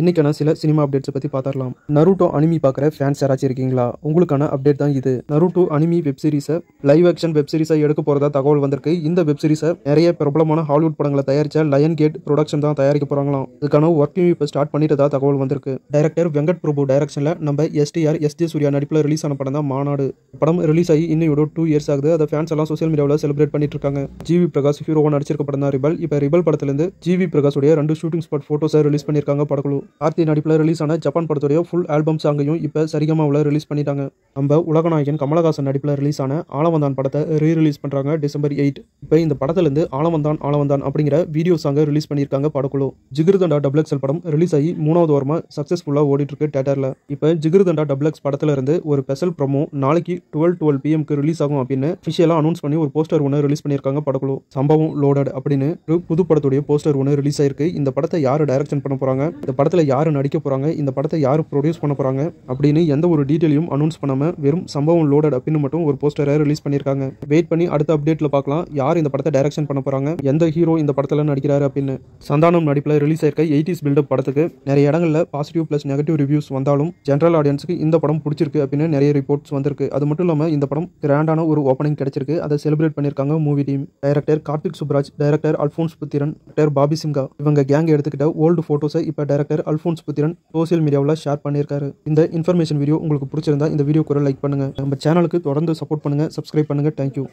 இன்னைக்கான சில சினிமா அப்டேட்ஸை பற்றி பார்த்துடலாம் நருட்டோ அனிமி பார்க்குற ஃபேன்ஸ் யாராச்சும் இருக்கீங்களா உங்களுக்கான அப்டேட் தான் இது Naruto anime web live action web சீரிஸை எடுக்க போகிறதா தகவல் வந்திருக்கு இந்த வெப் சீரிஸை நிறைய பிரபலமான ஹாலிவுட் படங்களை தயாரிச்ச லயன் கேட் ப்ரொடக்ஷன் தான் தயாரிக்க போகிறாங்களாம் இதுக்கான ஒர்க்கிங் இப்போ ஸ்டார்ட் பண்ணிட்டதா தகவல் வந்திருக்கு டைரக்டர் வெங்கட் பிரபு டைரக்ஷனில் நம்ம எஸ்டிஆர் எஸ் ஜே சூர்யா நடிப்பில் ரிலீஸ் ஆன படம் தான் மாநாடு படம் ரிலீஸ் ஆகி இன்னையோட டூ இயர்ஸ் ஆகுது அதை ஃபேன்ஸ் எல்லாம் சோசியல் மீடியாவில் செலிப்ரேட் பண்ணிட்டு இருக்காங்க ஜிவி பிரகாஷ் ஹீரோவாக நடிச்சிருக்க படம் தான் ரிபல் இப்போ ரிபல் படத்துலேருந்து ஜிவி பிரகாஷ் ரெண்டு ஷூட்டிங் ஸ்பாட் ஃபோட்டோஸை ரிலீஸ் பண்ணியிருக்காங்க படக்குழு கார்த்தி நடிப்பில் ரிலீஸ் ஆன ஜப்பான் படத்துடைய ஃபுல் ஆல்பம் சாங்கையும் இப்போ சரிகமாவில் ரிலீஸ் பண்ணிட்டாங்க நம்ம உலகநாயகன் கமலஹாசன் நடிப்பில் ரிலீஸ் ஆன ஆலவந்தான் படத்தை ரீ ரிலீஸ் பண்ணுறாங்க டிசம்பர் எயிட் இப்போ இந்த படத்துலேருந்து ஆலவந்தான் ஆலவந்தான் அப்படிங்கிற வீடியோ சாங்கை ரிலீஸ் பண்ணியிருக்காங்க படக்குழு ஜிகிருதண்டா டபுள் எக்ஸல் படம் ரிலீஸ் ஆகி மூணாவது வாரமாக சக்ஸஸ்ஃபுல்லாக ஓடிட்டுருக்கு தேட்டரில் இப்போ ஜிகிருதண்டா டபுள் எக்ஸ் படத்துலேருந்து ஒரு ஸ்பெஷல் ப்ரோமோ நாளைக்கு டுவெல் டுவெல் பிஎம்க்கு ரிலீஸ் ஆகும் அப்படின்னு அஃபிஷியலாக அனௌன்ஸ் பண்ணி ஒரு போஸ்டர் ஒன்று ரிலீஸ் பண்ணியிருக்காங்க படக்குழு சம்பவம் லோடட் அப்படின்னு ஒரு புது படத்துடைய போஸ்டர் ஒன்று ரிலீஸ் ஆயிருக்கு இந்த படத்தை யார் டைரக்ஷன் பண்ண போகிறாங்க இந்த படத்தில் படத்தில் யார் நடிக்க போகிறாங்க இந்த படத்தை யார் ப்ரொடியூஸ் பண்ண போகிறாங்க அப்படின்னு எந்த ஒரு டீட்டெயிலையும் அனௌன்ஸ் பண்ணாமல் வெறும் சம்பவம் லோடட் அப்படின்னு மட்டும் ஒரு போஸ்டரை ரிலீஸ் பண்ணியிருக்காங்க வெயிட் பண்ணி அடுத்த அப்டேட்டில் பார்க்கலாம் யார் இந்த படத்தை டைரக்ஷன் பண்ண போகிறாங்க எந்த ஹீரோ இந்த படத்தில் நடிக்கிறாரு அப்படின்னு சந்தானம் நடிப்பில் ரிலீஸ் ஆயிருக்க எயிட்டிஸ் பில்டப் படத்துக்கு நிறைய இடங்களில் பாசிட்டிவ் ப்ளஸ் நெகட்டிவ் ரிவ்யூஸ் வந்தாலும் ஜென்ரல் ஆடியன்ஸுக்கு இந்த படம் பிடிச்சிருக்கு அப்படின்னு நிறைய ரிப்போர்ட்ஸ் வந்திருக்கு அது மட்டும் இல்லாமல் இந்த படம் கிராண்டான ஒரு ஓப்பனிங் கிடைச்சிருக்கு அதை செலிப்ரேட் பண்ணியிருக்காங்க movie team director Karthik Subbaraj director Alphonse Puthren director Bobby சிங்கா இவங்க கேங் எடுத்துக்கிட்ட ஓல்டு ஃபோட்டோஸை இப்போ டைரக்டர் நடிகர் அல்போன்ஸ் புத்திரன் சோசியல் மீடியாவில் ஷேர் பண்ணியிருக்காரு இந்த இன்ஃபர்மேஷன் வீடியோ உங்களுக்கு பிடிச்சிருந்தா இந்த வீடியோ கூட லைக் பண்ணுங்கள் நம்ம சேனலுக்கு தொடர்ந்து சப்போர்ட் பண்ணுங்கள் சப்ஸ்கிரைப் பண்ணுங்கள் தேங்க்யூ